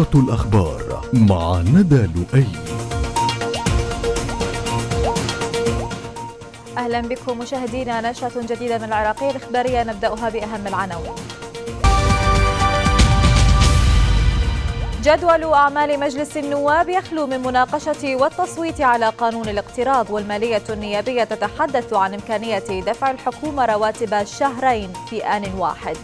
نشرة الأخبار مع ندى لؤي أهلا بكم مشاهدينا نشرة جديدة من العراقية الإخبارية نبدأها بأهم العناوين جدول أعمال مجلس النواب يخلو من مناقشة والتصويت على قانون الاقتراض والمالية النيابية تتحدث عن إمكانية دفع الحكومة رواتب شهرين في آن واحد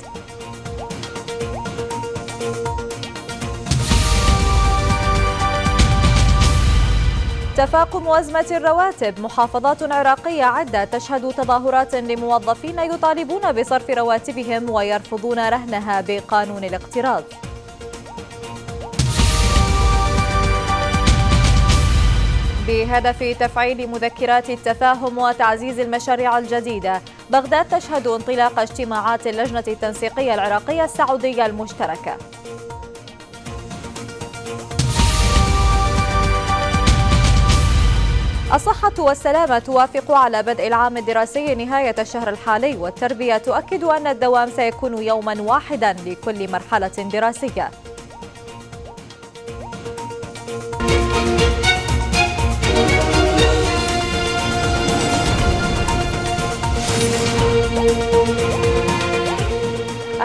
تفاقم أزمة الرواتب محافظات عراقية عدة تشهد تظاهرات لموظفين يطالبون بصرف رواتبهم ويرفضون رهنها بقانون الاقتراض بهدف تفعيل مذكرات التفاهم وتعزيز المشاريع الجديدة بغداد تشهد انطلاق اجتماعات اللجنة التنسيقية العراقية السعودية المشتركة الصحة والسلامة توافق على بدء العام الدراسي نهاية الشهر الحالي والتربية تؤكد أن الدوام سيكون يوما واحدا لكل مرحلة دراسية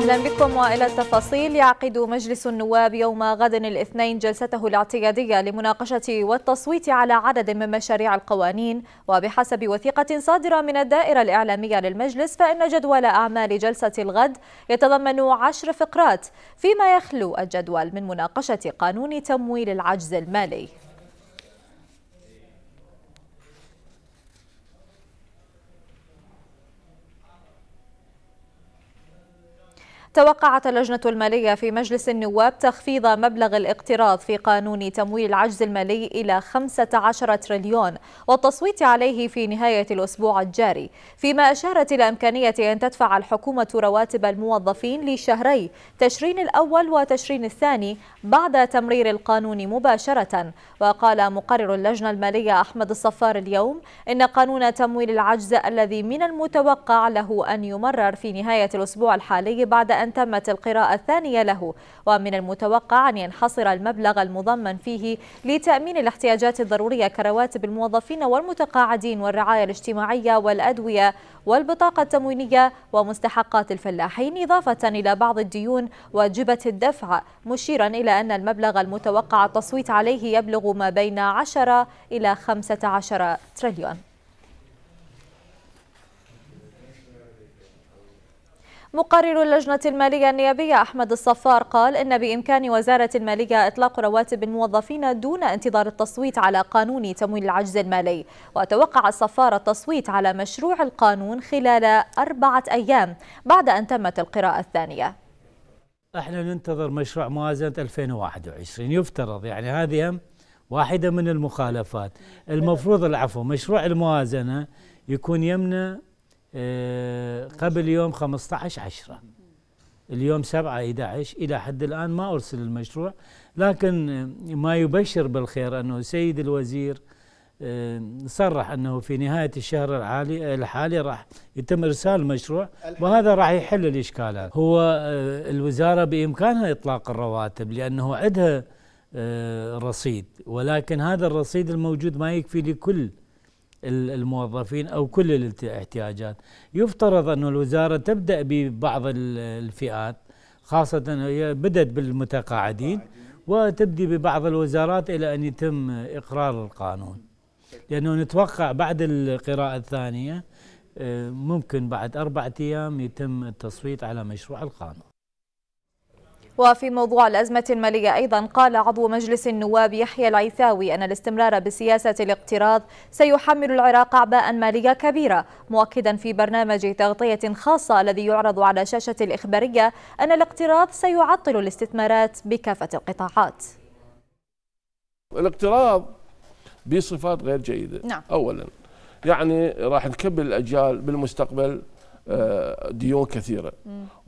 أهلا بكم وإلى التفاصيل يعقد مجلس النواب يوم غد الاثنين جلسته الاعتيادية لمناقشة والتصويت على عدد من مشاريع القوانين وبحسب وثيقة صادرة من الدائرة الإعلامية للمجلس فإن جدول أعمال جلسة الغد يتضمن عشر فقرات فيما يخلو الجدول من مناقشة قانون تمويل العجز المالي توقعت اللجنة المالية في مجلس النواب تخفيض مبلغ الاقتراض في قانون تمويل العجز المالي إلى 15 تريليون والتصويت عليه في نهاية الأسبوع الجاري فيما أشارت إلى إمكانية أن تدفع الحكومة رواتب الموظفين لشهري تشرين الأول وتشرين الثاني بعد تمرير القانون مباشرة وقال مقرر اللجنة المالية أحمد الصفار اليوم إن قانون تمويل العجز الذي من المتوقع له أن يمرر في نهاية الأسبوع الحالي بعد أن أن تمت القراءة الثانية له ومن المتوقع أن ينحصر المبلغ المضمن فيه لتأمين الاحتياجات الضرورية كرواتب الموظفين والمتقاعدين والرعاية الاجتماعية والأدوية والبطاقة التموينية ومستحقات الفلاحين إضافة إلى بعض الديون واجبة الدفع مشيرا إلى أن المبلغ المتوقع التصويت عليه يبلغ ما بين 10 إلى 15 تريليون مقرر اللجنة المالية النيابية أحمد الصفار قال إن بإمكان وزارة المالية إطلاق رواتب الموظفين دون انتظار التصويت على قانون تمويل العجز المالي وتوقع الصفار التصويت على مشروع القانون خلال أربعة أيام بعد أن تمت القراءة الثانية احنا ننتظر مشروع موازنة 2021 يفترض يعني هذه واحدة من المخالفات المفروض العفو مشروع الموازنة يكون يمنى آه، قبل يوم 15 10 اليوم 7 11 الى حد الان ما ارسل المشروع لكن ما يبشر بالخير انه سيد الوزير آه، صرح انه في نهايه الشهر العالي الحالي راح يتم ارسال المشروع وهذا راح يحل الاشكالات هو آه، الوزاره بامكانها اطلاق الرواتب لانه عندها رصيد ولكن هذا الرصيد الموجود ما يكفي لكل الموظفين او كل الاحتياجات يفترض ان الوزاره تبدا ببعض الفئات خاصه هي بدات بالمتقاعدين وتبدي ببعض الوزارات الى ان يتم اقرار القانون لانه نتوقع بعد القراءه الثانيه آه، ممكن بعد اربعه ايام يتم التصويت على مشروع القانون وفي موضوع الأزمة المالية أيضا قال عضو مجلس النواب يحيى العيثاوي أن الاستمرار بسياسة الاقتراض سيحمل العراق أعباء مالية كبيرة مؤكدا في برنامج تغطية خاصة الذي يعرض على شاشة الإخبارية أن الاقتراض سيعطل الاستثمارات بكافة القطاعات الاقتراض بصفات غير جيدة نعم. أولا يعني راح نكبل الأجيال بالمستقبل آه، ديون كثيره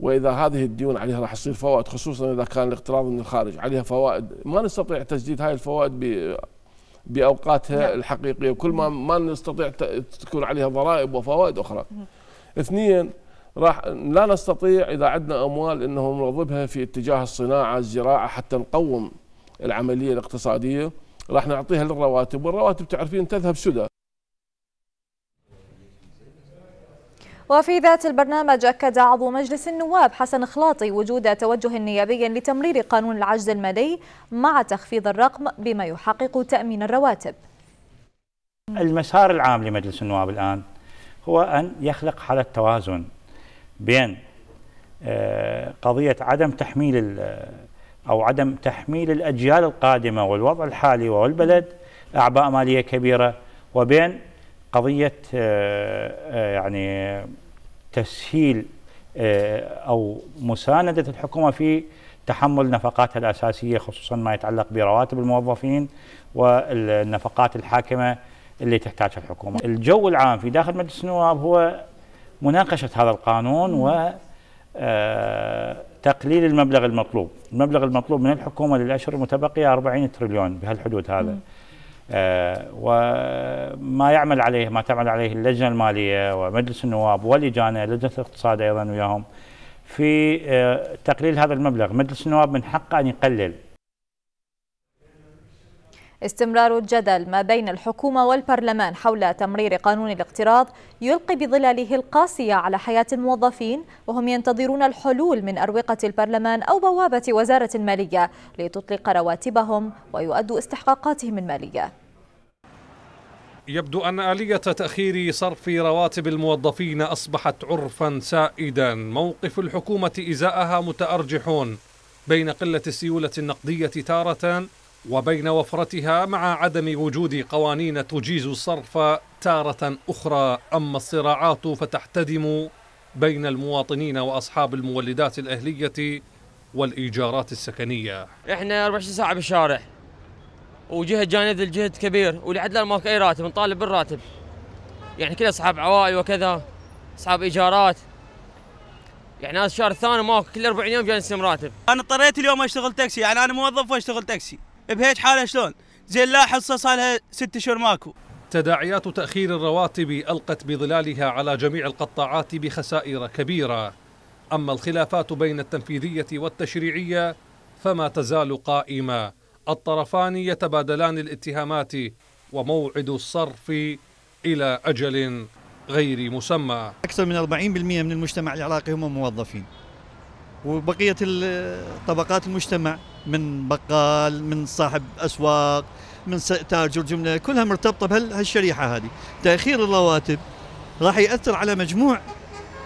واذا هذه الديون عليها راح تصير فوائد خصوصا اذا كان الاقتراض من الخارج عليها فوائد ما نستطيع تسديد هذه الفوائد ب باوقاتها نعم. الحقيقيه كل ما ما نستطيع تكون عليها ضرائب وفوائد اخرى اثنين راح لا نستطيع اذا عندنا اموال انه نرغبها في اتجاه الصناعه الزراعه حتى نقوم العمليه الاقتصاديه راح نعطيها للرواتب والرواتب تعرفين تذهب سدى وفي ذات البرنامج أكد عضو مجلس النواب حسن خلاطي وجود توجه نيابي لتمرير قانون العجز المالي مع تخفيض الرقم بما يحقق تأمين الرواتب المسار العام لمجلس النواب الآن هو أن يخلق حالة توازن بين آه، قضية عدم تحميل آه، أو عدم تحميل الأجيال القادمة والوضع الحالي والبلد أعباء مالية كبيرة وبين قضية آه، آه، يعني تسهيل آه، أو مساندة الحكومة في تحمل نفقاتها الأساسية خصوصا ما يتعلق برواتب الموظفين والنفقات الحاكمة اللي تحتاجها الحكومة الجو العام في داخل مجلس النواب هو مناقشة هذا القانون و تقليل المبلغ المطلوب المبلغ المطلوب من الحكومة للأشهر المتبقية 40 تريليون بهالحدود هذا م. آه، وما يعمل عليه ما تعمل عليه اللجنه الماليه ومجلس النواب ولجانه لجنه الاقتصاد ايضا وياهم في آه، تقليل هذا المبلغ، مجلس النواب من حقه ان يقلل استمرار الجدل ما بين الحكومة والبرلمان حول تمرير قانون الاقتراض يلقي بظلاله القاسية على حياة الموظفين وهم ينتظرون الحلول من أروقة البرلمان أو بوابة وزارة المالية لتطلق رواتبهم ويؤدوا استحقاقاتهم المالية يبدو أن آلية تأخير صرف رواتب الموظفين أصبحت عرفا سائدا موقف الحكومة إزاءها متأرجحون بين قلة السيولة النقدية تارة وبين وفرتها مع عدم وجود قوانين تجيز الصرف تارة أخرى أما الصراعات فتحتدم بين المواطنين وأصحاب المولدات الأهلية والإيجارات السكنية إحنا 24 ساعة بالشارع وجهة جانب الجهد كبير ولحد الآن ماكو أي راتب نطالب بالراتب يعني كل أصحاب عوائل وكذا أصحاب إيجارات يعني هذا الشهر الثاني ماكو كل 40 يوم جاني راتب أنا اضطريت اليوم أشتغل تاكسي يعني أنا موظف وأشتغل تاكسي بهيج حاله شلون زين لا حصه صار لها ست شهور ماكو تداعيات تأخير الرواتب ألقت بظلالها على جميع القطاعات بخسائر كبيرة أما الخلافات بين التنفيذية والتشريعية فما تزال قائمة الطرفان يتبادلان الاتهامات وموعد الصرف إلى أجل غير مسمى أكثر من 40% من المجتمع العراقي هم موظفين وبقيه طبقات المجتمع من بقال من صاحب اسواق من تاجر جمله كلها مرتبطه بهالشريحه هذه تاخير الرواتب راح ياثر على مجموع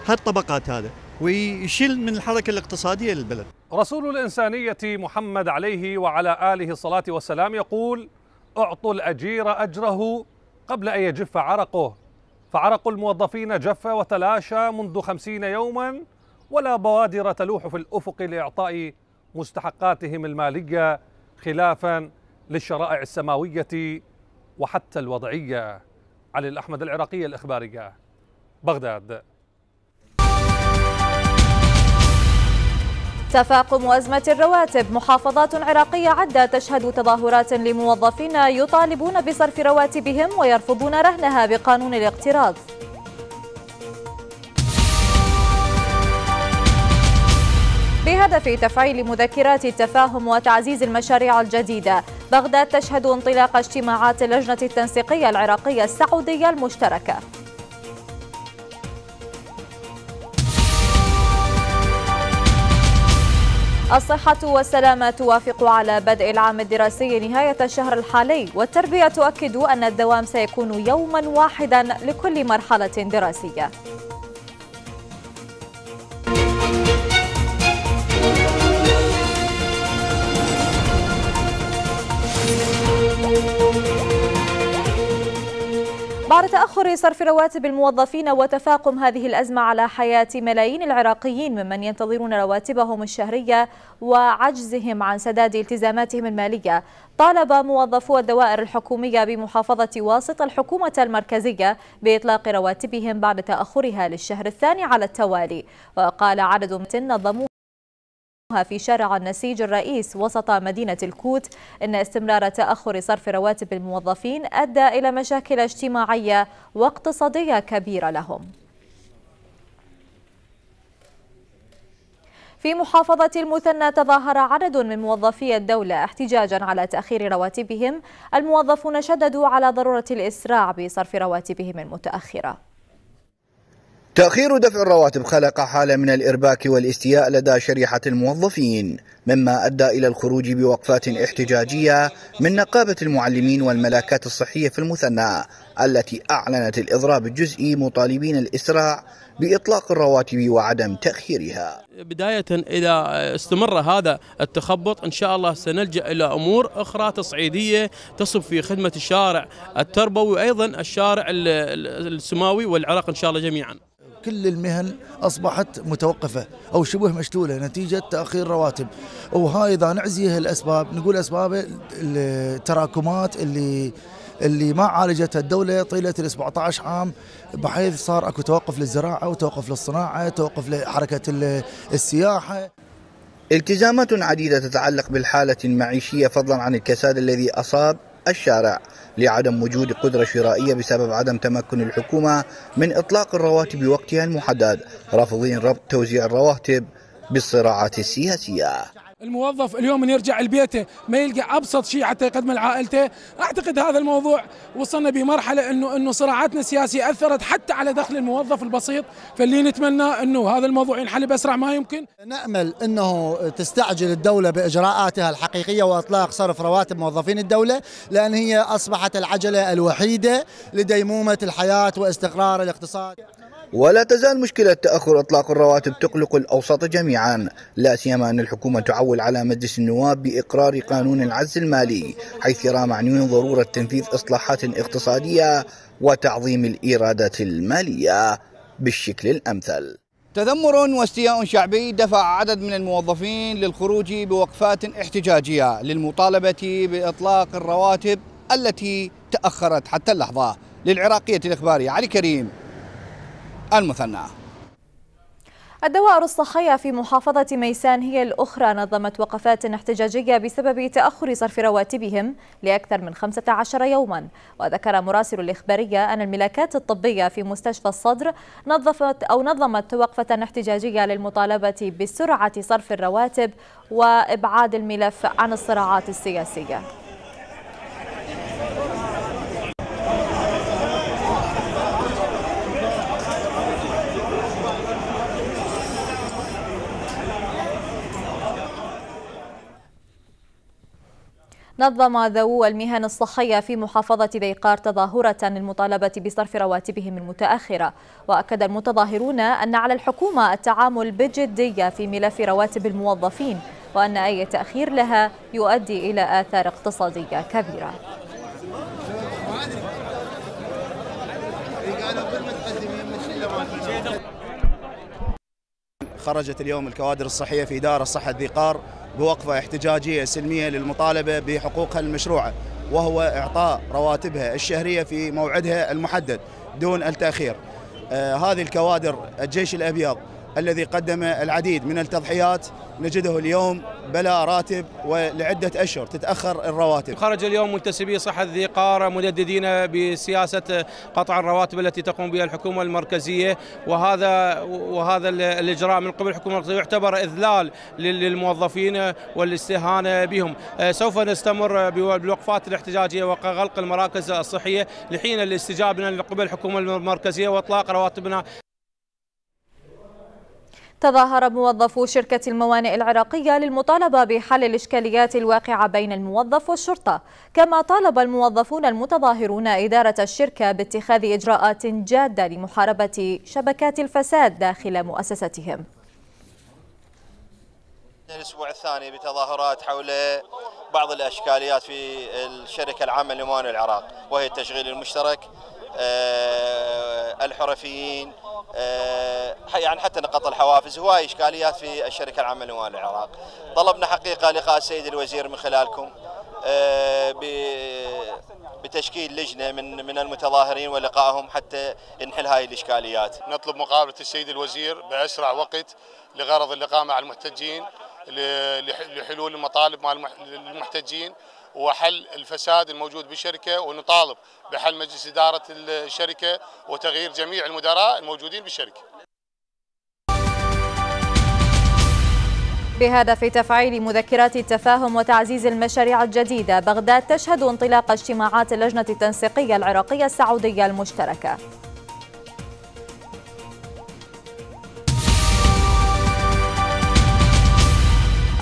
هالطبقات هذا ويشل من الحركه الاقتصاديه للبلد رسول الانسانيه محمد عليه وعلى اله الصلاه والسلام يقول اعطوا الاجير اجره قبل ان يجف عرقه فعرق الموظفين جف وتلاشى منذ خمسين يوما ولا بوادر تلوح في الافق لاعطاء مستحقاتهم الماليه خلافا للشرائع السماويه وحتى الوضعيه علي الاحمد العراقيه الاخباريه بغداد تفاقم أزمة الرواتب محافظات عراقية عدة تشهد تظاهرات لموظفين يطالبون بصرف رواتبهم ويرفضون رهنها بقانون الاقتراض بهدف تفعيل مذكرات التفاهم وتعزيز المشاريع الجديدة بغداد تشهد انطلاق اجتماعات اللجنة التنسيقية العراقية السعودية المشتركة الصحة والسلامة توافق على بدء العام الدراسي نهاية الشهر الحالي والتربية تؤكد أن الدوام سيكون يوما واحدا لكل مرحلة دراسية بعد تأخر صرف رواتب الموظفين وتفاقم هذه الأزمة على حياة ملايين العراقيين ممن ينتظرون رواتبهم الشهرية وعجزهم عن سداد التزاماتهم المالية طالب موظفو الدوائر الحكومية بمحافظة واسط الحكومة المركزية بإطلاق رواتبهم بعد تأخرها للشهر الثاني على التوالي وقال عدد من نظموا في شارع النسيج الرئيس وسط مدينة الكوت إن استمرار تأخر صرف رواتب الموظفين أدى إلى مشاكل اجتماعية واقتصادية كبيرة لهم في محافظة المثنى تظاهر عدد من موظفي الدولة احتجاجا على تأخير رواتبهم الموظفون شددوا على ضرورة الإسراع بصرف رواتبهم المتأخرة تأخير دفع الرواتب خلق حالة من الإرباك والاستياء لدى شريحة الموظفين مما أدى إلى الخروج بوقفات احتجاجية من نقابة المعلمين والملاكات الصحية في المثنى التي أعلنت الإضراب الجزئي مطالبين الإسراع بإطلاق الرواتب وعدم تأخيرها بداية إذا استمر هذا التخبط إن شاء الله سنلجأ إلى أمور أخرى تصعيدية تصب في خدمة الشارع التربوي وأيضا الشارع السماوي والعراق إن شاء الله جميعا كل المهن أصبحت متوقفة أو شبه مشتوله نتيجة تأخير رواتب وهاي إذا نعزيها الأسباب نقول أسباب التراكمات اللي اللي ما عالجتها الدولة طيلة ال 17 عام بحيث صار اكو توقف للزراعة وتوقف للصناعة توقف لحركة السياحة التزامات عديدة تتعلق بالحالة المعيشية فضلا عن الكساد الذي أصاب الشارع لعدم وجود قدرة شرائية بسبب عدم تمكن الحكومة من إطلاق الرواتب بوقتها المحدد رافضين ربط توزيع الرواتب بالصراعات السياسية الموظف اليوم من يرجع لبيته ما يلقى ابسط شيء حتى يقدمه لعائلته، اعتقد هذا الموضوع وصلنا بمرحله انه انه صراعاتنا السياسيه اثرت حتى على دخل الموظف البسيط، فاللي نتمنى انه هذا الموضوع ينحل باسرع ما يمكن. نامل انه تستعجل الدوله باجراءاتها الحقيقيه واطلاق صرف رواتب موظفين الدوله، لان هي اصبحت العجله الوحيده لديمومه الحياه واستقرار الاقتصاد. ولا تزال مشكلة تأخر إطلاق الرواتب تقلق الأوساط جميعا لا سيما أن الحكومة تعول على مجلس النواب بإقرار قانون العز المالي حيث يرى معنيون ضرورة تنفيذ إصلاحات اقتصادية وتعظيم الإيرادات المالية بالشكل الأمثل تذمر واستياء شعبي دفع عدد من الموظفين للخروج بوقفات احتجاجية للمطالبة بإطلاق الرواتب التي تأخرت حتى اللحظة للعراقية الإخبارية علي كريم المثنى الدوائر الصحية في محافظة ميسان هي الأخرى نظمت وقفات احتجاجية بسبب تأخر صرف رواتبهم لأكثر من 15 يوما وذكر مراسل الإخبارية أن الملاكات الطبية في مستشفى الصدر نظفت أو نظمت وقفة احتجاجية للمطالبة بسرعة صرف الرواتب وإبعاد الملف عن الصراعات السياسية نظم ذوو المهن الصحية في محافظة بيقار تظاهرة للمطالبة بصرف رواتبهم المتأخرة وأكد المتظاهرون أن على الحكومة التعامل بجدية في ملف رواتب الموظفين وأن أي تأخير لها يؤدي إلى آثار اقتصادية كبيرة خرجت اليوم الكوادر الصحية في دار صحة ذي قار بوقفة احتجاجية سلمية للمطالبة بحقوقها المشروعة وهو إعطاء رواتبها الشهرية في موعدها المحدد دون التأخير آه، هذه الكوادر الجيش الأبيض الذي قدم العديد من التضحيات نجده اليوم بلا راتب ولعدة أشهر تتأخر الرواتب خرج اليوم منتسبي صحة ذي قارة منددين بسياسة قطع الرواتب التي تقوم بها الحكومة المركزية وهذا وهذا الإجراء من قبل الحكومة المركزية يعتبر إذلال للموظفين والاستهانة بهم آه، سوف نستمر بالوقفات الاحتجاجية وغلق المراكز الصحية لحين الاستجابة من قبل الحكومة المركزية وإطلاق رواتبنا تظاهر موظفو شركة الموانئ العراقية للمطالبة بحل الإشكاليات الواقعة بين الموظف والشرطة كما طالب الموظفون المتظاهرون إدارة الشركة باتخاذ إجراءات جادة لمحاربة شبكات الفساد داخل مؤسستهم الأسبوع الثاني بتظاهرات حول بعض الأشكاليات في الشركة العامة لموانئ العراق وهي التشغيل المشترك آه، الحرفيين آه، يعني حتى نقاط الحوافز هواي اشكاليات في الشركه العامه للموال العراق طلبنا حقيقه لقاء السيد الوزير من خلالكم آه، بتشكيل لجنه من من المتظاهرين ولقائهم حتى نحل هاي الاشكاليات. نطلب مقابله السيد الوزير باسرع وقت لغرض اللقاء مع المحتجين لحلول المطالب مع المحتجين وحل الفساد الموجود بالشركه ونطالب بحل مجلس اداره الشركه وتغيير جميع المدراء الموجودين بالشركه بهدف تفعيل مذكرات التفاهم وتعزيز المشاريع الجديدة بغداد تشهد انطلاق اجتماعات اللجنة التنسيقية العراقية السعودية المشتركة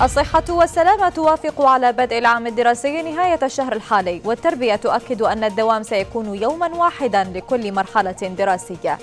الصحة والسلامة توافق على بدء العام الدراسي نهاية الشهر الحالي والتربية تؤكد أن الدوام سيكون يوما واحدا لكل مرحلة دراسية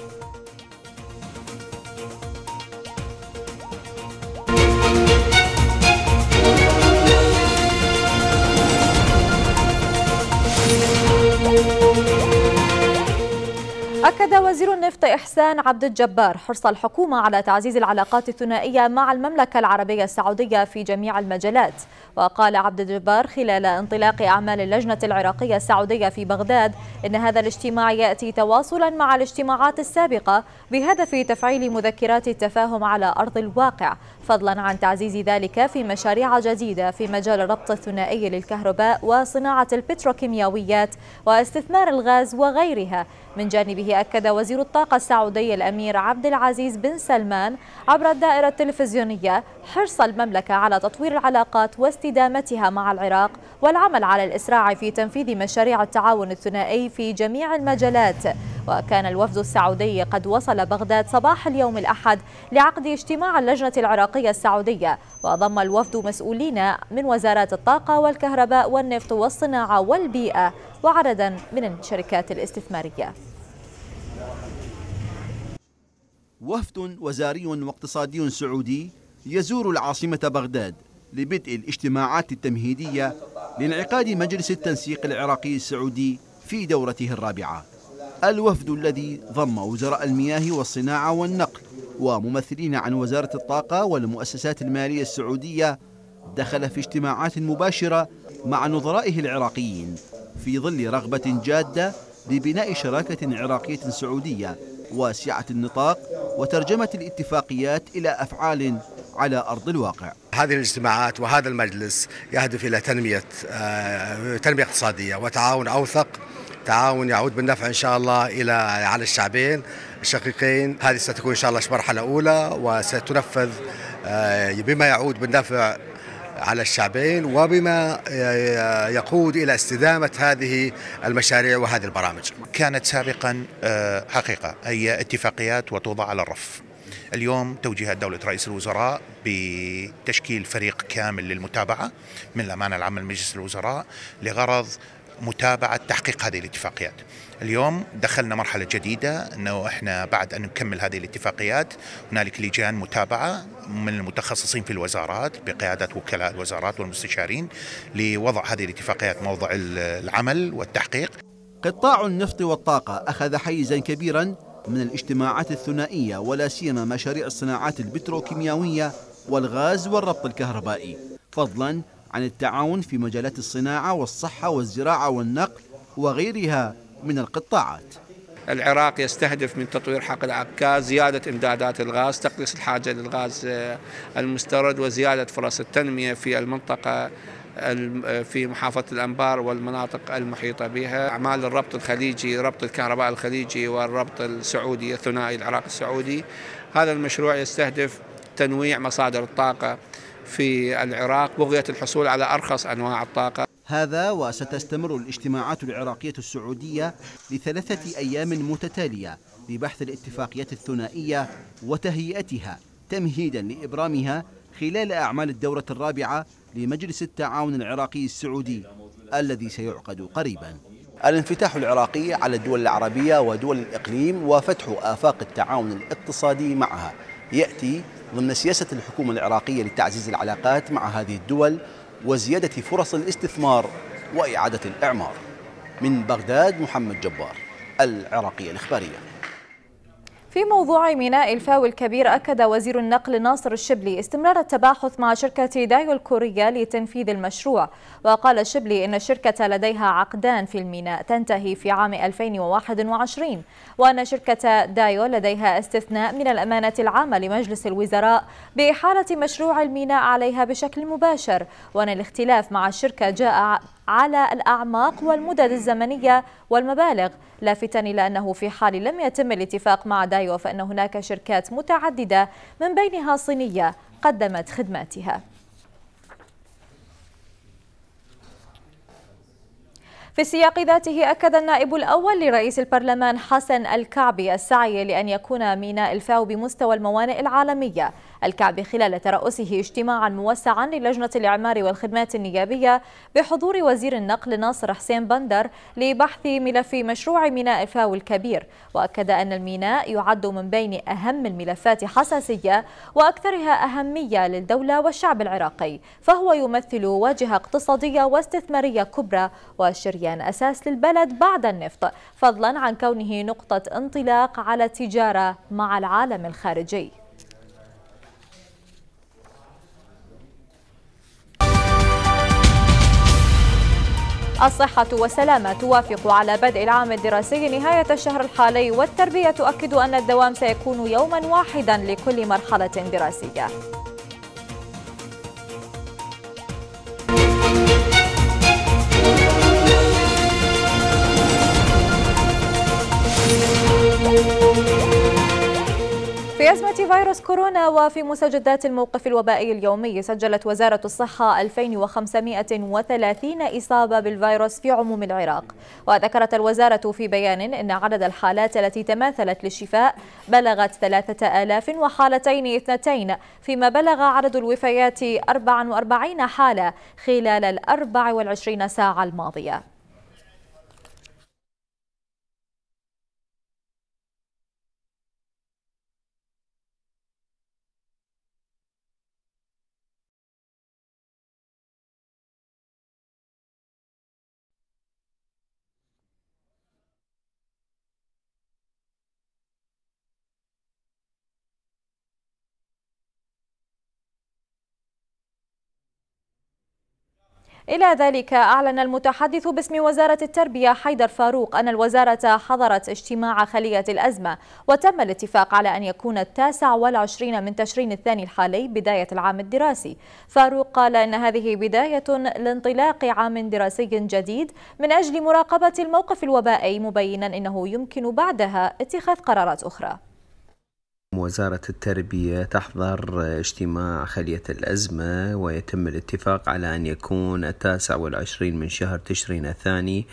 أكد وزير النفط إحسان عبد الجبار حرص الحكومة على تعزيز العلاقات الثنائية مع المملكة العربية السعودية في جميع المجالات وقال عبد الجبار خلال انطلاق أعمال اللجنة العراقية السعودية في بغداد إن هذا الاجتماع يأتي تواصلا مع الاجتماعات السابقة بهدف تفعيل مذكرات التفاهم على أرض الواقع فضلا عن تعزيز ذلك في مشاريع جديدة في مجال الربط الثنائي للكهرباء وصناعة البتروكيماويات واستثمار الغاز وغيرها من جانبه أكد وزير الطاقة السعودي الأمير عبد العزيز بن سلمان عبر الدائرة التلفزيونية حرص المملكة على تطوير العلاقات واستدامتها مع العراق والعمل على الإسراع في تنفيذ مشاريع التعاون الثنائي في جميع المجالات وكان الوفد السعودي قد وصل بغداد صباح اليوم الأحد لعقد اجتماع اللجنة العراقية الاتفاقية السعودية وضم الوفد مسؤولين من وزارات الطاقة والكهرباء والنفط والصناعة والبيئة وعددا من الشركات الاستثمارية وفد وزاري واقتصادي سعودي يزور العاصمة بغداد لبدء الاجتماعات التمهيدية لانعقاد مجلس التنسيق العراقي السعودي في دورته الرابعة الوفد الذي ضم وزراء المياه والصناعة والنقل وممثلين عن وزارة الطاقة والمؤسسات المالية السعودية دخل في اجتماعات مباشرة مع نظرائه العراقيين في ظل رغبة جادة لبناء شراكة عراقية سعودية واسعة النطاق وترجمة الاتفاقيات إلى أفعال على أرض الواقع هذه الاجتماعات وهذا المجلس يهدف إلى تنمية آه، تنمية اقتصادية وتعاون أوثق تعاون يعود بالنفع ان شاء الله الى على الشعبين الشقيقين هذه ستكون ان شاء الله مرحله اولى وستنفذ آه، بما يعود بالنفع على الشعبين وبما آه، يقود الى استدامه هذه المشاريع وهذه البرامج. كانت سابقا آه، حقيقه هي اتفاقيات وتوضع على الرف. اليوم توجيهات دولة رئيس الوزراء بتشكيل فريق كامل للمتابعة من الأمانة العامة لمجلس الوزراء لغرض متابعه تحقيق هذه الاتفاقيات. اليوم دخلنا مرحله جديده انه احنا بعد ان نكمل هذه الاتفاقيات هنالك لجان متابعه من المتخصصين في الوزارات بقياده وكلاء الوزارات والمستشارين لوضع هذه الاتفاقيات موضع العمل والتحقيق. قطاع النفط والطاقه اخذ حيزا كبيرا من الاجتماعات الثنائيه ولا سيما مشاريع الصناعات البتروكيماويه والغاز والربط الكهربائي. فضلا عن التعاون في مجالات الصناعة والصحة والزراعة والنقل وغيرها من القطاعات العراق يستهدف من تطوير حقل عكاز زيادة إمدادات الغاز تقليص الحاجة للغاز آه، المستورد وزيادة فرص التنمية في المنطقة آه، في محافظة الأنبار والمناطق المحيطة بها أعمال الربط الخليجي ربط الكهرباء الخليجي والربط السعودي الثنائي العراق السعودي هذا المشروع يستهدف تنويع مصادر الطاقة في العراق بغية الحصول على أرخص أنواع الطاقة هذا وستستمر الاجتماعات العراقية السعودية لثلاثة أيام متتالية لبحث الاتفاقيات الثنائية وتهيئتها تمهيدا لإبرامها خلال أعمال الدورة الرابعة لمجلس التعاون العراقي السعودي الذي سيعقد قريبا الانفتاح العراقي على الدول العربية ودول الإقليم وفتح آفاق التعاون الاقتصادي معها يأتي ضمن سياسة الحكومة العراقية لتعزيز العلاقات مع هذه الدول وزيادة فرص الاستثمار وإعادة الإعمار من بغداد محمد جبار العراقية الإخبارية في موضوع ميناء الفاو الكبير أكد وزير النقل ناصر الشبلي استمرار التباحث مع شركة دايو الكورية لتنفيذ المشروع وقال الشبلي إن الشركة لديها عقدان في الميناء تنتهي في عام 2021 وأن شركة دايو لديها استثناء من الأمانة العامة لمجلس الوزراء بإحالة مشروع الميناء عليها بشكل مباشر وأن الاختلاف مع الشركة جاء على الأعماق والمدد الزمنية والمبالغ لافتا إلى أنه في حال لم يتم الاتفاق مع دايو فإن هناك شركات متعددة من بينها صينية قدمت خدماتها في السياق ذاته أكد النائب الأول لرئيس البرلمان حسن الكعبي السعي لأن يكون ميناء الفاو بمستوى الموانئ العالمية الكعب خلال ترأسه اجتماعا موسعا للجنة الإعمار والخدمات النيابية بحضور وزير النقل ناصر حسين بندر لبحث ملف مشروع ميناء الفاو الكبير وأكد أن الميناء يعد من بين أهم الملفات حساسية وأكثرها أهمية للدولة والشعب العراقي فهو يمثل واجهة اقتصادية واستثمارية كبرى وشريان أساس للبلد بعد النفط فضلا عن كونه نقطة انطلاق على التجارة مع العالم الخارجي الصحة والسلامة توافق على بدء العام الدراسي نهاية الشهر الحالي والتربية تؤكد أن الدوام سيكون يوما واحدا لكل مرحلة دراسية في أزمة فيروس كورونا وفي مسجدات الموقف الوبائي اليومي سجلت وزارة الصحة 2530 إصابة بالفيروس في عموم العراق وذكرت الوزارة في بيان أن عدد الحالات التي تماثلت للشفاء بلغت 3000 وحالتين اثنتين فيما بلغ عدد الوفيات 44 حالة خلال ال 24 ساعة الماضية إلى ذلك أعلن المتحدث باسم وزارة التربية حيدر فاروق أن الوزارة حضرت اجتماع خلية الأزمة وتم الاتفاق على أن يكون التاسع والعشرين من تشرين الثاني الحالي بداية العام الدراسي فاروق قال أن هذه بداية لانطلاق عام دراسي جديد من أجل مراقبة الموقف الوبائي مبينا أنه يمكن بعدها اتخاذ قرارات أخرى وزارة التربية تحضر اجتماع خلية الأزمة ويتم الاتفاق على أن يكون التاسع والعشرين من شهر تشرين الثاني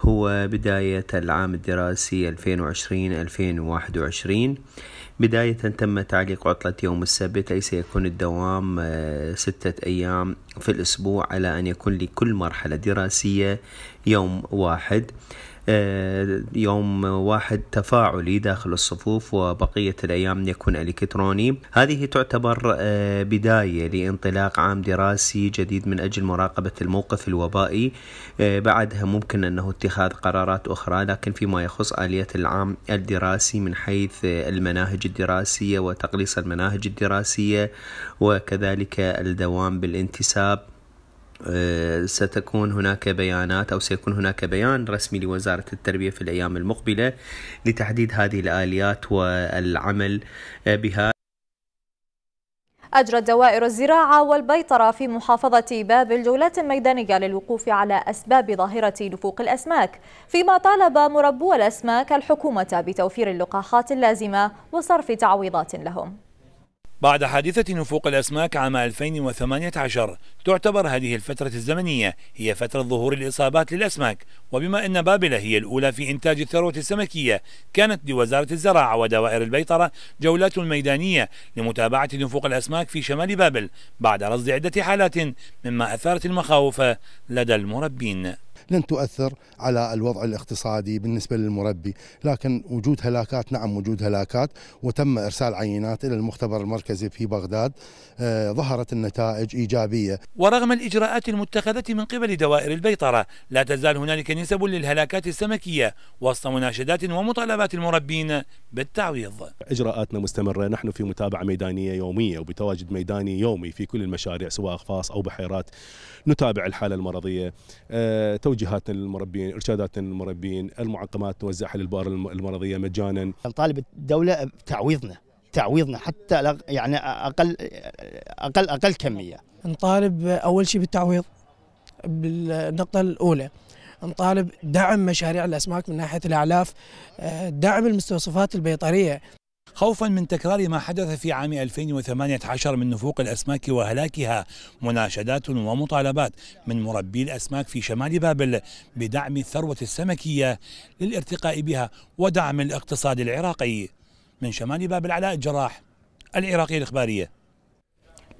هو بداية العام الدراسي 2020-2021 بداية تم تعليق عطلة يوم السبت أي سيكون الدوام آه، ستة أيام في الأسبوع على أن يكون لكل مرحلة دراسية يوم واحد آه، يوم واحد تفاعلي داخل الصفوف وبقية الأيام يكون إلكتروني هذه تعتبر آه، بداية لانطلاق عام دراسي جديد من أجل مراقبة الموقف الوبائي آه، بعدها ممكن أنه اتخاذ قرارات أخرى لكن فيما يخص آلية العام الدراسي من حيث المناهج الدراسية وتقليص المناهج الدراسية وكذلك الدوام بالانتساب آه، ستكون هناك بيانات أو سيكون هناك بيان رسمي لوزارة التربية في الأيام المقبلة لتحديد هذه الآليات والعمل آه، بها أجرت دوائر الزراعة والبيطرة في محافظة بابل جولات ميدانية للوقوف على أسباب ظاهرة نفوق الأسماك فيما طالب مربو الأسماك الحكومة بتوفير اللقاحات اللازمة وصرف تعويضات لهم بعد حادثة نفوق الأسماك عام 2018 تعتبر هذه الفترة الزمنية هي فترة ظهور الإصابات للأسماك وبما أن بابلة هي الأولى في إنتاج الثروة السمكية كانت لوزارة الزراعة ودوائر البيطرة جولات ميدانية لمتابعة نفوق الأسماك في شمال بابل بعد رصد عدة حالات مما أثارت المخاوف لدى المربين لن تؤثر على الوضع الاقتصادي بالنسبة للمربي لكن وجود هلاكات نعم وجود هلاكات وتم إرسال عينات إلى المختبر المركزي في بغداد آه، ظهرت النتائج إيجابية ورغم الإجراءات المتخذة من قبل دوائر البيطرة لا تزال هنالك نسب للهلاكات السمكية وسط مناشدات ومطالبات المربين بالتعويض إجراءاتنا مستمرة نحن في متابعة ميدانية يومية وبتواجد ميداني يومي في كل المشاريع سواء أقفاص أو بحيرات نتابع الحالة المرضية آه توجيهات المربين ارشادات المربين المعقمات توزعها للبؤر المرضيه مجانا نطالب الدوله بتعويضنا تعويضنا حتى يعني اقل اقل اقل كميه نطالب اول شيء بالتعويض بالنقطه الاولى نطالب دعم مشاريع الاسماك من ناحيه الاعلاف آه، دعم المستوصفات البيطريه خوفا من تكرار ما حدث في عام 2018 من نفوق الأسماك وهلاكها مناشدات ومطالبات من مربي الأسماك في شمال بابل بدعم الثروة السمكية للارتقاء بها ودعم الاقتصاد العراقي من شمال بابل علاء الجراح العراقي الإخبارية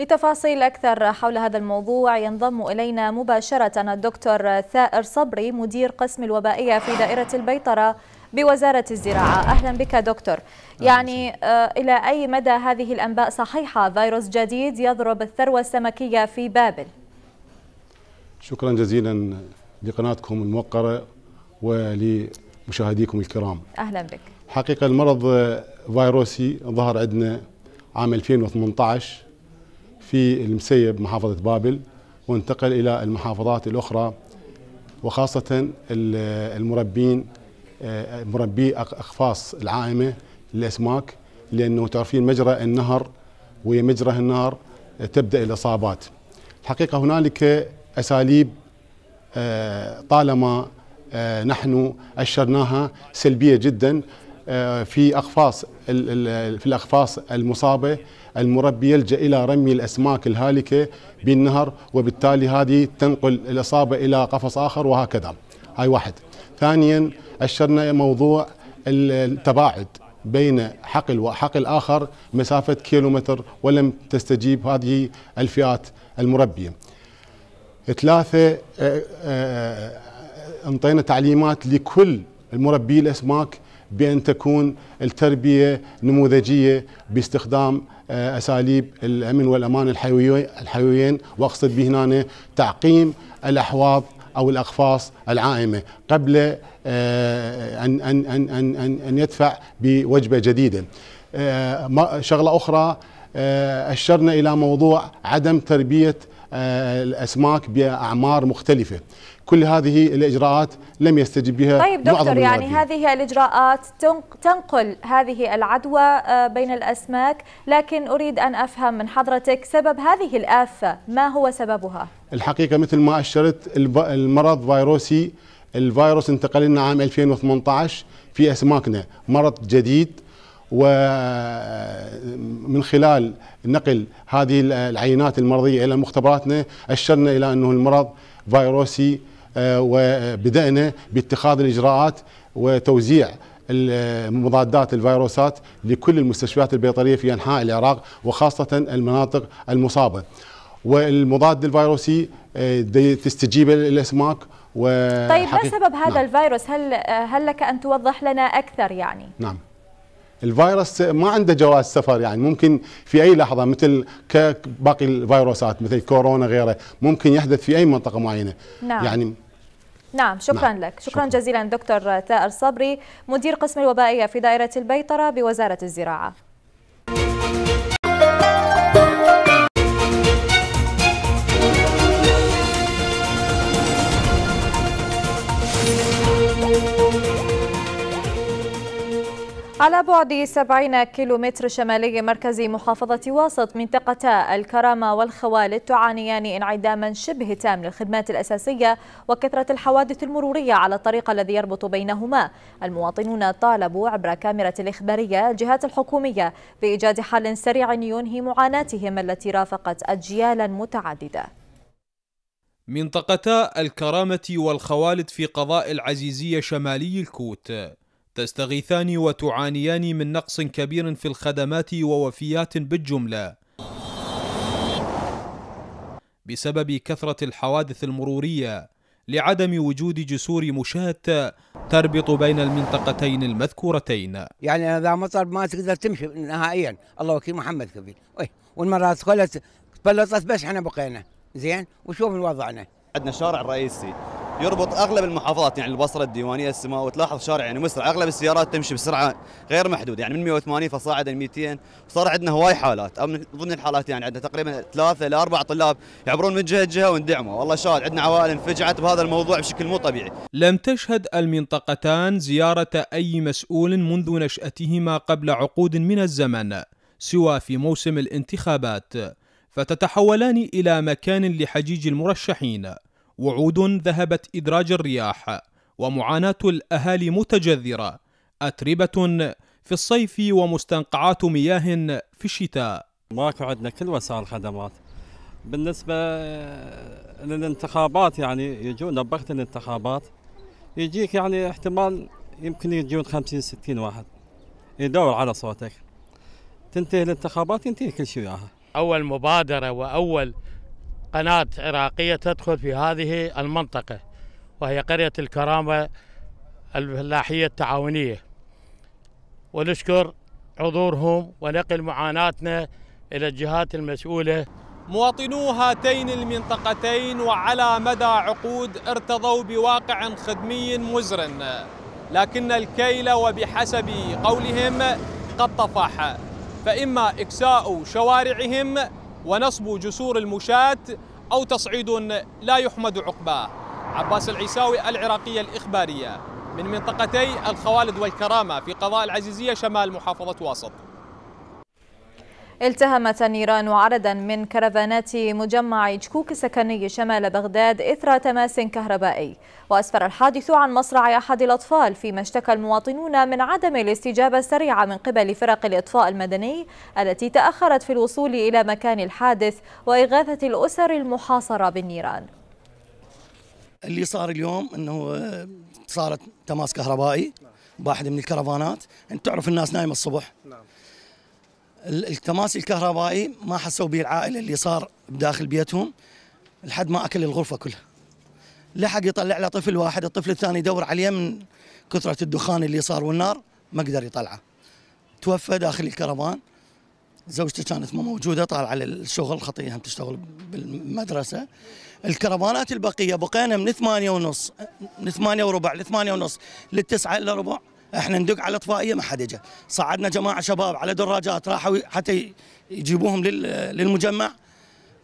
لتفاصيل أكثر حول هذا الموضوع ينضم إلينا مباشرة الدكتور ثائر صبري مدير قسم الوبائية في دائرة البيطرة بوزارة الزراعة أهلا بك دكتور يعني آه، إلى أي مدى هذه الأنباء صحيحة فيروس جديد يضرب الثروة السمكية في بابل شكرا جزيلا لقناتكم الموقرة ولمشاهديكم الكرام أهلا بك حقيقة المرض فيروسي ظهر عندنا عام 2018 في المسيب محافظة بابل وانتقل إلى المحافظات الأخرى وخاصة المربين آه، مربي اقفاص العائمه للاسماك لانه تعرفين مجرى النهر وهي مجرى النهر آه، تبدا الاصابات. الحقيقه هنالك اساليب آه، طالما نحن اشرناها سلبيه جدا في اقفاص في الاقفاص المصابه المربي يلجا الى رمي الاسماك الهالكه بالنهر وبالتالي هذه تنقل الاصابه الى قفص اخر وهكذا هاي واحد ثانيا أشرنا موضوع التباعد بين حقل وحقل اخر مسافة كيلومتر ولم تستجيب هذه الفئات المربية ثلاثة انطينا آه، آه، تعليمات لكل المربي الاسماك بان تكون التربيه نموذجيه باستخدام آه، اساليب الامن والامان الحيويين واقصد به هنا تعقيم الاحواض او الاقفاص العائمه قبل آه، ان ان ان ان ان يدفع بوجبه جديده. آه، شغله اخرى آه، اشرنا الى موضوع عدم تربيه الاسماك باعمار مختلفه. كل هذه الاجراءات لم يستجب بها طيب دكتور يعني هذه الاجراءات تنقل هذه العدوى بين الاسماك لكن اريد ان افهم من حضرتك سبب هذه الافه ما هو سببها الحقيقة مثل ما أشرت المرض فيروسي الفيروس انتقل لنا عام 2018 في أسماكنا مرض جديد ومن خلال نقل هذه العينات المرضية إلى مختبراتنا أشرنا إلى أنه المرض فيروسي آه، وبدأنا باتخاذ الإجراءات وتوزيع مضادات الفيروسات لكل المستشفيات البيطرية في أنحاء العراق وخاصة المناطق المصابة والمضاد الفيروسي آه، تستجيب الاسماك و طيب ما سبب هذا نعم. الفيروس هل هل لك ان توضح لنا اكثر يعني نعم الفيروس ما عنده جواز سفر يعني ممكن في اي لحظه مثل باقي الفيروسات مثل كورونا غيره ممكن يحدث في اي منطقه معينه نعم. يعني نعم شكرا نعم. لك شكرا, شكرا جزيلا دكتور ثائر صبري مدير قسم الوبائيه في دائره البيطره بوزاره الزراعه على بعد 70 كيلومتر شمالي مركز محافظة واسط منطقة الكرامة والخوالد تعانيان انعداما شبه تام للخدمات الأساسية وكثرة الحوادث المرورية على الطريق الذي يربط بينهما المواطنون طالبوا عبر كاميرا الإخبارية الجهات الحكومية بإيجاد حل سريع ينهي معاناتهم التي رافقت أجيالا متعددة منطقتا الكرامة والخوالد في قضاء العزيزية شمالي الكوت تستغيثان وتعانيان من نقص كبير في الخدمات ووفيات بالجملة بسبب كثرة الحوادث المرورية لعدم وجود جسور مشاة تربط بين المنطقتين المذكورتين يعني اذا مطر ما تقدر تمشي نهائيا الله وكيل محمد كفيل والمرات خلت بلطت بس احنا بقينا زين وشوف وضعنا عندنا شارع رئيسي يربط اغلب المحافظات يعني البصره الديوانيه السماء وتلاحظ شارع يعني مسرع اغلب السيارات تمشي بسرعه غير محدوده يعني من 180 فصاعد ل 200 صار عندنا هواي حالات او من ضمن الحالات يعني عندنا تقريبا ثلاثه الى اربع طلاب يعبرون من جهه لجهه وندعمه والله شاهد عندنا عوائل انفجعت بهذا الموضوع بشكل مو طبيعي لم تشهد المنطقتان زياره اي مسؤول منذ نشاتهما قبل عقود من الزمن سوى في موسم الانتخابات فتتحولان الى مكان لحجيج المرشحين وعود ذهبت إدراج الرياح ومعاناة الأهالي متجذرة أتربة في الصيف ومستنقعات مياه في الشتاء ماكو عندنا كل وسائل الخدمات بالنسبة للانتخابات يعني يجون بغت الانتخابات يجيك يعني احتمال يمكن يجون 50 60 واحد يدور على صوتك تنتهي الانتخابات ينتهي كل شيء وياها اول مبادره واول قناة عراقية تدخل في هذه المنطقة وهي قرية الكرامة الفلاحية التعاونية ونشكر حضورهم ونقل معاناتنا إلى الجهات المسؤولة مواطنو هاتين المنطقتين وعلى مدى عقود ارتضوا بواقع خدمي مزر لكن الكيل وبحسب قولهم قد طفح فإما إكساء شوارعهم ونصب جسور المشاة أو تصعيد لا يحمد عقباه عباس العيساوي العراقية الإخبارية من منطقتي الخوالد والكرامة في قضاء العزيزية شمال محافظة واسط التهمت النيران عددا من كرفانات مجمع جكوك السكني شمال بغداد إثر تماس كهربائي وأسفر الحادث عن مصرع أحد الأطفال فيما اشتكى المواطنون من عدم الاستجابة السريعة من قبل فرق الإطفاء المدني التي تأخرت في الوصول إلى مكان الحادث وإغاثة الأسر المحاصرة بالنيران اللي صار اليوم أنه صارت تماس كهربائي باحد من الكرفانات انت تعرف الناس نايمه الصبح نعم. التماس الكهربائي ما حسوا به العائله اللي صار بداخل بيتهم لحد ما اكل الغرفه كلها لحق يطلع له طفل واحد الطفل الثاني يدور عليه من كثره الدخان اللي صار والنار ما قدر يطلعه توفى داخل الكرفان زوجته كانت مو موجوده طالعه للشغل خطيه هم تشتغل بالمدرسه الكرفانات البقيه بقينا من ثمانية ونص من ثمانية وربع لثمانية ونص للتسعة إلا ربع احنا ندق على اطفائيه ما حد اجى صعدنا جماعه شباب على دراجات راحوا حتى يجيبوهم للمجمع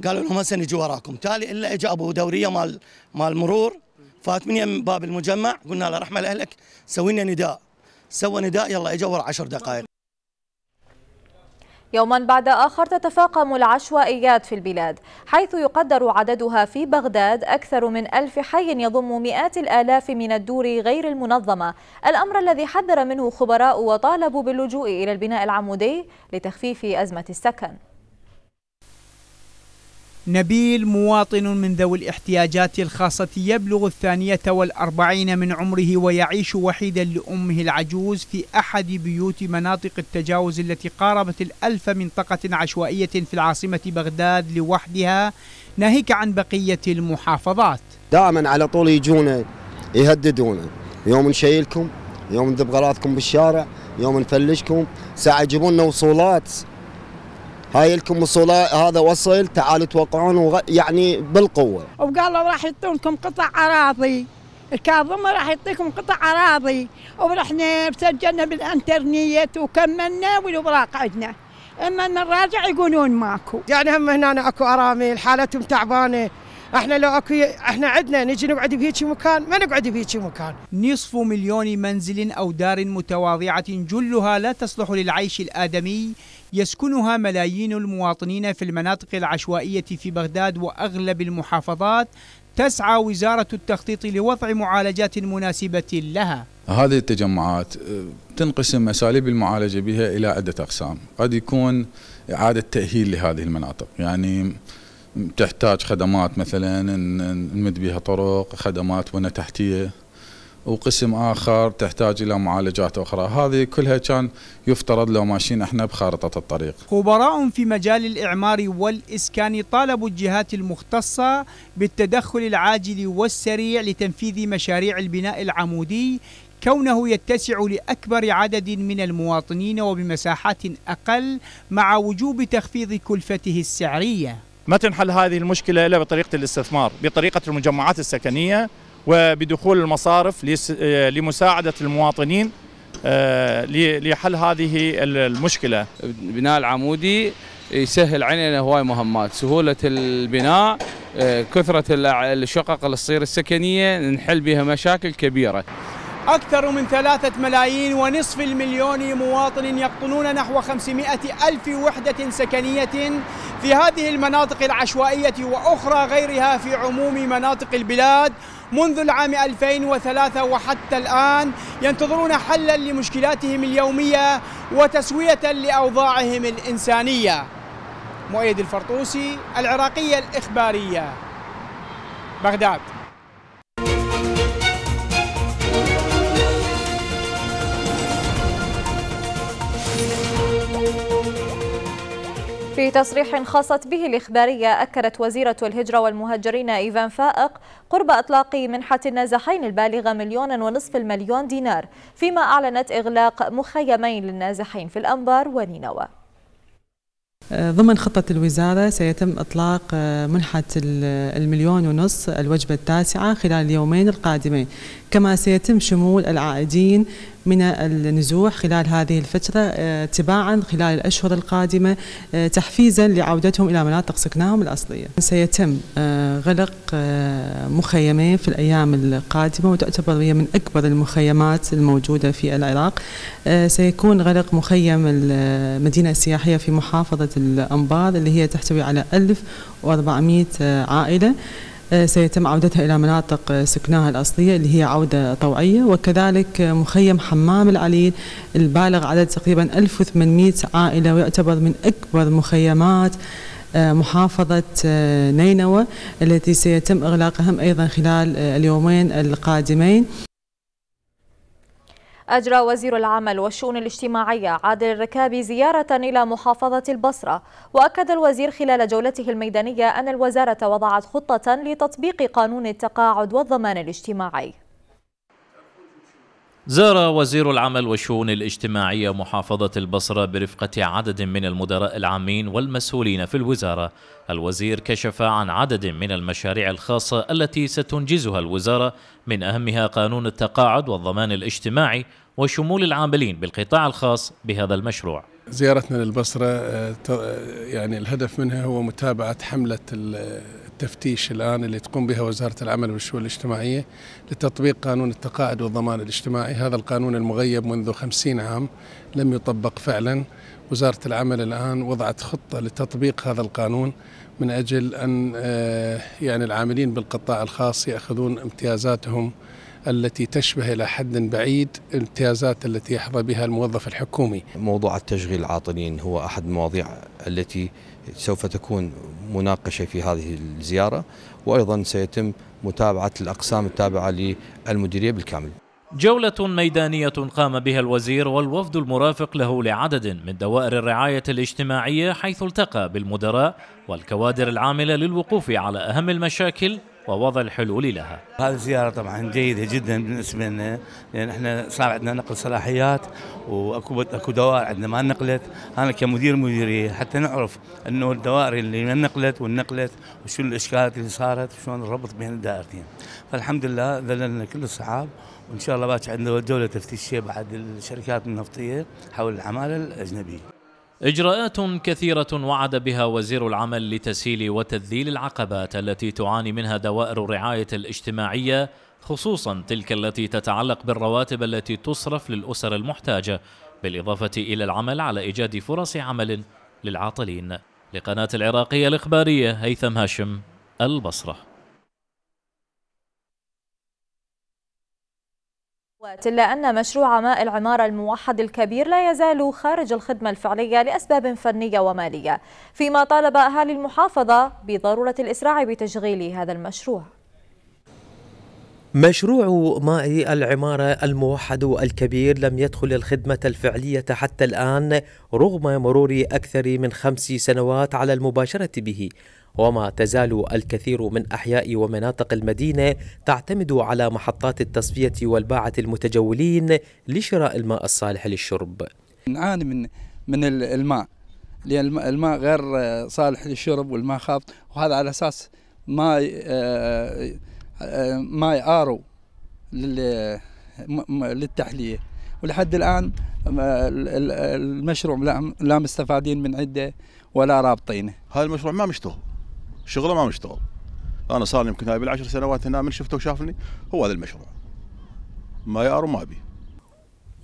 قالوا لهم هسه نجي وراكم تالي الا اجى ابو دوريه مال مال مرور فات من يم باب المجمع قلنا له رحمه لاهلك سوي لنا نداء سوى نداء يلا اجى ورا عشر دقائق يوما بعد آخر تتفاقم العشوائيات في البلاد حيث يقدر عددها في بغداد أكثر من ألف حي يضم مئات الآلاف من الدور غير المنظمة الأمر الذي حذر منه خبراء وطالبوا باللجوء إلى البناء العمودي لتخفيف أزمة السكن نبيل مواطن من ذوي الاحتياجات الخاصة يبلغ الثانية والأربعين من عمره ويعيش وحيدا لأمه العجوز في أحد بيوت مناطق التجاوز التي قاربت الألف منطقة عشوائية في العاصمة بغداد لوحدها ناهيك عن بقية المحافظات دائما على طول يجونا يهددونا يوم نشيلكم يوم نذب غراضكم بالشارع يوم نفلشكم ساعة يجيبونا وصولات هاي لكم وصولة هذا وصل تعالوا توقعون وغ... يعني بالقوة وقالوا راح يعطونكم قطع أراضي الكاظم راح يعطيكم قطع أراضي ورحنا سجلنا بالإنترنت وكملنا والأوراق عندنا اما ان نراجع يقولون ماكو يعني هم هنا اكو ارامل حالتهم تعبانه احنا لو اكو احنا عندنا نجي نقعد بهيك مكان ما نقعد بهيك مكان نصف مليون منزل او دار متواضعه جلها لا تصلح للعيش الادمي يسكنها ملايين المواطنين في المناطق العشوائية في بغداد وأغلب المحافظات تسعى وزارة التخطيط لوضع معالجات مناسبة لها هذه التجمعات آه، تنقسم أساليب المعالجة بها إلى عدة أقسام قد يكون إعادة تأهيل لهذه المناطق يعني تحتاج خدمات مثلا نمد بها طرق خدمات بنى تحتية وقسم اخر تحتاج الى معالجات اخرى، هذه كلها كان يفترض لو ماشيين احنا بخارطه الطريق. خبراء في مجال الاعمار والاسكان طالبوا الجهات المختصه بالتدخل العاجل والسريع لتنفيذ مشاريع البناء العمودي كونه يتسع لأكبر عدد من المواطنين وبمساحات أقل مع وجوب تخفيض كلفته السعرية ما تنحل هذه المشكلة إلا بطريقة الاستثمار بطريقة المجمعات السكنية وبدخول المصارف آه، لمساعدة المواطنين آه، لحل هذه المشكلة البناء العمودي يسهل علينا هواي مهمات سهولة البناء آه، كثرة الشقق الصغيرة السكنية نحل بها مشاكل كبيرة أكثر من ثلاثة ملايين ونصف المليون مواطن يقطنون نحو 500 ألف وحدة سكنية في هذه المناطق العشوائية وأخرى غيرها في عموم مناطق البلاد منذ العام 2003 وحتى الآن ينتظرون حلا لمشكلاتهم اليومية وتسوية لأوضاعهم الإنسانية مؤيد الفرطوسي العراقية الإخبارية بغداد في تصريح خاصت به الإخبارية أكدت وزيرة الهجرة والمهجرين إيفان فائق قرب إطلاق منحة النازحين البالغة مليون ونصف المليون دينار فيما أعلنت إغلاق مخيمين للنازحين في الأنبار ونينوى آه، ضمن خطة الوزارة سيتم إطلاق آه، منحة المليون ونصف الوجبة التاسعة خلال اليومين القادمين كما سيتم شمول العائدين من النزوح خلال هذه الفترة آه، تباعا خلال الأشهر القادمة آه، تحفيزا لعودتهم إلى مناطق سكنهم الأصلية سيتم آه، غلق مخيمين في الأيام القادمة وتعتبر هي من أكبر المخيمات الموجودة في العراق سيكون غلق مخيم المدينة السياحية في محافظة الأنبار اللي هي تحتوي على 1400 عائلة آه، سيتم عودتها إلى مناطق آه، سكنها الأصلية اللي هي عودة طوعية وكذلك آه، مخيم حمام العليل البالغ عدد تقريبا 1800 عائلة ويعتبر من أكبر مخيمات محافظة نينوى التي سيتم إغلاقهم أيضا خلال اليومين القادمين أجرى وزير العمل والشؤون الاجتماعية عادل الركابي زيارة إلى محافظة البصرة وأكد الوزير خلال جولته الميدانية أن الوزارة وضعت خطة لتطبيق قانون التقاعد والضمان الاجتماعي زار وزير العمل والشؤون الاجتماعية محافظة البصرة برفقة عدد من المدراء العامين والمسؤولين في الوزارة. الوزير كشف عن عدد من المشاريع الخاصة التي ستنجزها الوزارة من أهمها قانون التقاعد والضمان الاجتماعي وشمول العاملين بالقطاع الخاص بهذا المشروع. زيارتنا للبصرة آه، آه، يعني الهدف منها هو متابعة حملة التفتيش الآن اللي تقوم بها وزارة العمل والشؤون الاجتماعية لتطبيق قانون التقاعد والضمان الاجتماعي هذا القانون المغيب منذ خمسين عام لم يطبق فعلا وزارة العمل الآن وضعت خطة لتطبيق هذا القانون من أجل أن آه، يعني العاملين بالقطاع الخاص يأخذون امتيازاتهم التي تشبه إلى حد بعيد الامتيازات التي يحظى بها الموظف الحكومي موضوع التشغيل العاطلين هو أحد المواضيع التي سوف تكون مناقشه في هذه الزياره وايضا سيتم متابعه الاقسام التابعه للمديريه بالكامل. جولة ميدانية قام بها الوزير والوفد المرافق له لعدد من دوائر الرعاية الاجتماعية حيث التقى بالمدراء والكوادر العاملة للوقوف على أهم المشاكل ووضع الحلول لها هذه الزيارة طبعا جيدة جدا بالنسبة لنا لأن احنا صار عندنا نقل صلاحيات واكو اكو دوائر عندنا ما نقلت أنا كمدير مديرية حتى نعرف أنه الدوائر اللي ما نقلت ونقلت وشو الإشكالات اللي صارت وشلون الربط بين الدائرتين فالحمد لله ذللنا كل الصعاب وإن شاء الله باكر عندنا جولة تفتيشية بعد الشركات النفطية حول العمالة الأجنبية إجراءات كثيرة وعد بها وزير العمل لتسهيل وتذليل العقبات التي تعاني منها دوائر الرعاية الاجتماعية خصوصا تلك التي تتعلق بالرواتب التي تصرف للأسر المحتاجة بالإضافة إلى العمل على إيجاد فرص عمل للعاطلين لقناة العراقية الإخبارية هيثم هاشم البصرة إلا أن مشروع ماء العمارة الموحد الكبير لا يزال خارج الخدمة الفعلية لأسباب فنية ومالية فيما طالب أهالي المحافظة بضرورة الإسراع بتشغيل هذا المشروع مشروع ماء العمارة الموحد الكبير لم يدخل الخدمة الفعلية حتى الآن رغم مرور أكثر من خمس سنوات على المباشرة به وما تزال الكثير من أحياء ومناطق المدينة تعتمد على محطات التصفية والباعة المتجولين لشراء الماء الصالح للشرب نعاني من من الماء لأن الماء غير صالح للشرب والماء خافض وهذا على أساس ماء ماء آرو للتحلية ولحد الآن آه، المشروع لا مستفادين من عده ولا رابطينه هذا المشروع ما مشتغل شغله ما مشتغل انا صار لي يمكن هاي بالعشر سنوات هنا من شفته وشافني هو هذا المشروع ما يار وما بي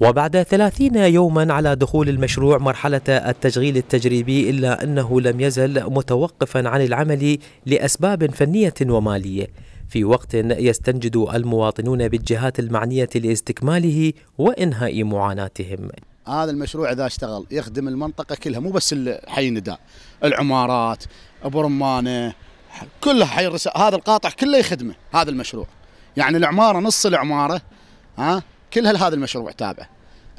وبعد ثلاثين يوما على دخول المشروع مرحلة التشغيل التجريبي إلا أنه لم يزل متوقفا عن العمل لأسباب فنية ومالية في وقت يستنجد المواطنون بالجهات المعنية لاستكماله وإنهاء معاناتهم هذا المشروع اذا اشتغل يخدم المنطقه كلها مو بس حي النداء العمارات ابو رمانه كلها حي الرسالة. هذا القاطع كله يخدمه هذا المشروع يعني العماره نص العماره ها كلها لهذا المشروع تابعه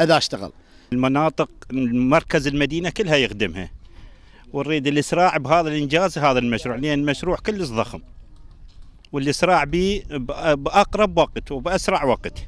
اذا اشتغل المناطق مركز المدينه كلها يخدمها ونريد الاسراع بهذا الانجاز هذا المشروع لان المشروع كلش ضخم والاسراع به باقرب وقت وباسرع وقت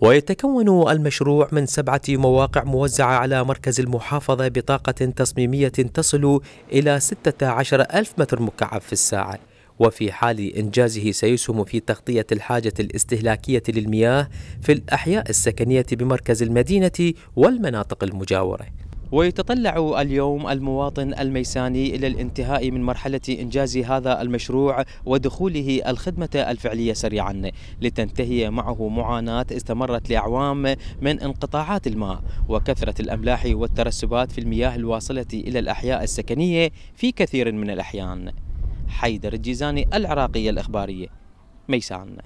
ويتكون المشروع من سبعة مواقع موزعة على مركز المحافظة بطاقة تصميمية تصل إلى 16 ألف متر مكعب في الساعة وفي حال إنجازه سيسهم في تغطية الحاجة الاستهلاكية للمياه في الأحياء السكنية بمركز المدينة والمناطق المجاورة ويتطلع اليوم المواطن الميساني إلى الانتهاء من مرحلة إنجاز هذا المشروع ودخوله الخدمة الفعلية سريعا لتنتهي معه معاناة استمرت لأعوام من انقطاعات الماء وكثرة الأملاح والترسبات في المياه الواصلة إلى الأحياء السكنية في كثير من الأحيان حيدر الجيزاني العراقية الإخبارية ميسان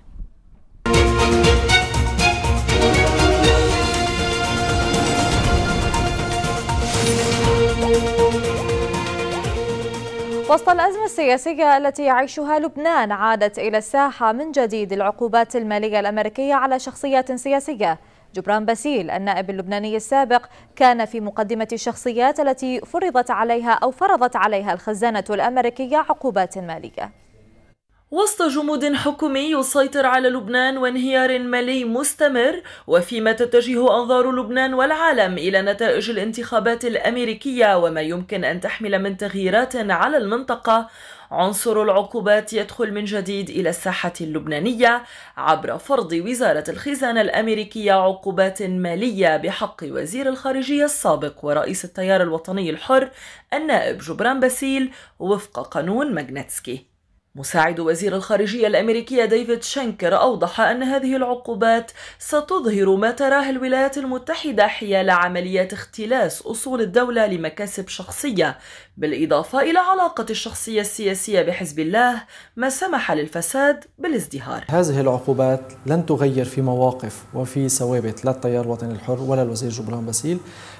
وسط الأزمة السياسية التي يعيشها لبنان عادت إلى الساحة من جديد العقوبات المالية الأمريكية على شخصيات سياسية جبران باسيل النائب اللبناني السابق كان في مقدمة الشخصيات التي فرضت عليها أو فرضت عليها الخزانة الأمريكية عقوبات مالية وسط جمود حكومي يسيطر على لبنان وانهيار مالي مستمر وفيما تتجه انظار لبنان والعالم الى نتائج الانتخابات الامريكيه وما يمكن ان تحمل من تغييرات على المنطقه عنصر العقوبات يدخل من جديد الى الساحه اللبنانيه عبر فرض وزاره الخزانه الامريكيه عقوبات ماليه بحق وزير الخارجيه السابق ورئيس التيار الوطني الحر النائب جبران باسيل وفق قانون ماجنتسكي مساعد وزير الخارجية الأمريكية ديفيد شنكر أوضح أن هذه العقوبات ستظهر ما تراه الولايات المتحدة حيال عملية اختلاس أصول الدولة لمكاسب شخصية بالإضافة إلى علاقة الشخصية السياسية بحزب الله ما سمح للفساد بالازدهار هذه العقوبات لن تغير في مواقف وفي ثوابت لا التيار الوطني الحر ولا الوزير جبران باسيل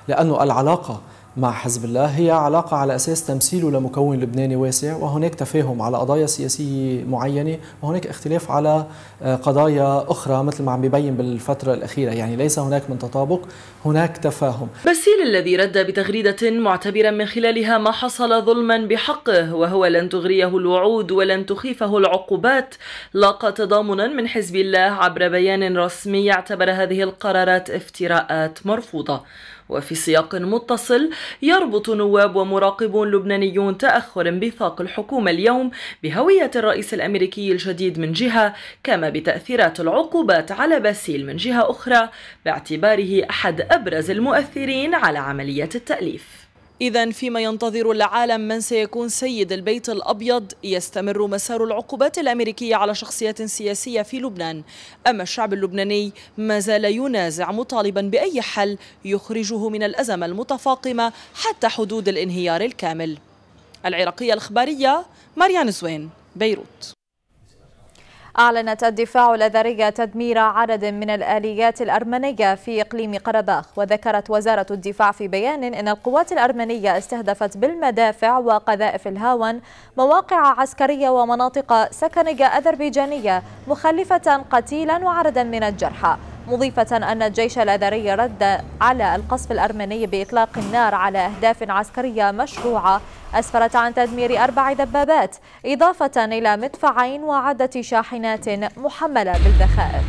لأن العلاقة مع حزب الله هي علاقة على أساس تمثيله لمكون لبناني واسع وهناك تفاهم على قضايا سياسية معينة وهناك اختلاف على آه، قضايا أخرى مثل ما عم بيبين بالفترة الأخيرة يعني ليس هناك من تطابق هناك تفاهم بسيل الذي رد بتغريدة معتبرا من خلالها ما حصل ظلما بحقه وهو لن تغريه الوعود ولن تخيفه العقوبات لاقى تضامنا من حزب الله عبر بيان رسمي اعتبر هذه القرارات افتراءات مرفوضة وفي سياق متصل يربط نواب ومراقبون لبنانيون تأخر انبثاق الحكومة اليوم بهوية الرئيس الأمريكي الجديد من جهة كما بتأثيرات العقوبات على باسيل من جهة أخرى باعتباره أحد أبرز المؤثرين على عملية التأليف إذا فيما ينتظر العالم من سيكون سيد البيت الأبيض يستمر مسار العقوبات الأمريكية على شخصيات سياسية في لبنان أما الشعب اللبناني ما زال ينازع مطالبا بأي حل يخرجه من الأزمة المتفاقمة حتى حدود الانهيار الكامل العراقية الإخبارية ماريان زوين بيروت أعلنت الدفاع الأذرية تدمير عدد من الآليات الأرمنية في إقليم قرباخ وذكرت وزارة الدفاع في بيان إن القوات الأرمنية استهدفت بالمدافع وقذائف الهاون مواقع عسكرية ومناطق سكنية أذربيجانية مخلفة قتيلا وعددا من الجرحى مضيفة أن الجيش الأذري رد على القصف الأرمني بإطلاق النار على أهداف عسكرية مشروعة أسفرت عن تدمير أربع دبابات إضافة إلى مدفعين وعدة شاحنات محملة بالذخائر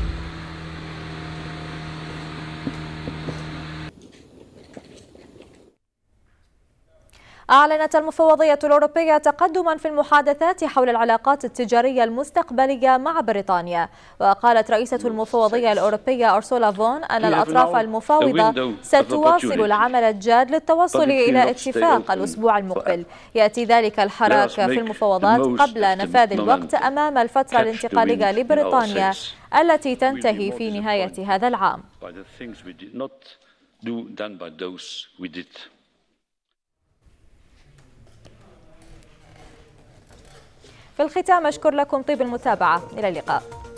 أعلنت المفوضية الأوروبية تقدما في المحادثات حول العلاقات التجارية المستقبلية مع بريطانيا وقالت رئيسة المفوضية الأوروبية أرسولا فون أن الأطراف المفاوضة ستواصل العمل الجاد للتوصل إلى اتفاق الأسبوع المقبل يأتي ذلك الحراك في المفاوضات قبل نفاذ الوقت أمام الفترة الانتقالية لبريطانيا التي تنتهي في نهاية هذا العام. في الختام أشكر لكم طيب المتابعة إلى اللقاء